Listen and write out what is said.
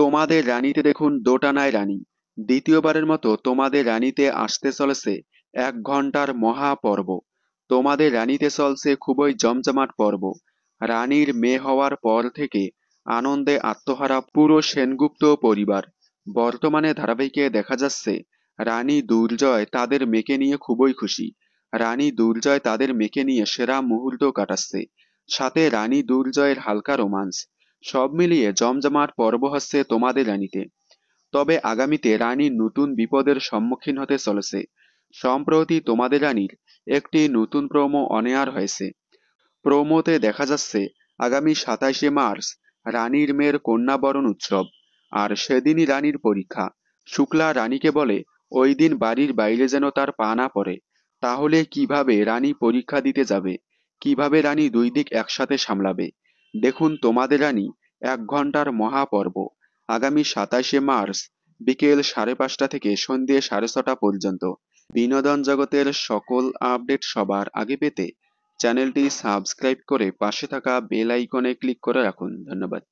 তোমাদের রানীতে দেখুন দোটা নাই রানী দ্বিতীয়বারের মতো তোমাদের রানীতে আসতে চলেছে এক ঘন্টার মহাপর্ব তোমাদের রানীতে চলছে খুবই জমজমাট পর্ব রানীর মেয়ে হওয়ার পর থেকে আনন্দে আত্মহারা পুরো সেনগুপ্ত পরিবার বর্তমানে ধারাবাহিকে দেখা যাচ্ছে রানী দুর্জয় তাদের মেকে নিয়ে খুবই খুশি রানী দুর্জয় তাদের মেকে নিয়ে সেরা মুহূর্ত কাটাচ্ছে সাথে রানী দুর্জয়ের হালকা রোমান্স সব মিলিয়ে জমজমাট পর্ব হচ্ছে তোমাদের রানীতে তবে আগামীতে রানী নতুন বিপদের সম্মুখীন হতে চলেছে সম্প্রতি তোমাদের রানীর একটি নতুন প্রোমো অনেয়ার হয়েছে প্রোমোতে দেখা যাচ্ছে আগামী সাতাশে মার্চ রানীর মেয়ের কন্যাবরণ উৎসব আর সেদিনই রানীর পরীক্ষা শুক্লা রানীকে বলে ওই দিন বাড়ির বাইরে যেন তার পা না পড়ে তাহলে কিভাবে রানী পরীক্ষা দিতে যাবে কিভাবে রানী দুই দিক একসাথে সামলাবে দেখুন তোমাদের রানী এক ঘন্টার মহাপর্ব আগামী সাতাশে মার্চ বিকেল সাড়ে পাঁচটা থেকে সন্ধ্যে সাড়ে ছটা পর্যন্ত বিনোদন জগতের সকল আপডেট সবার আগে পেতে চ্যানেলটি সাবস্ক্রাইব করে পাশে থাকা বেল আইকনে ক্লিক করে রাখুন ধন্যবাদ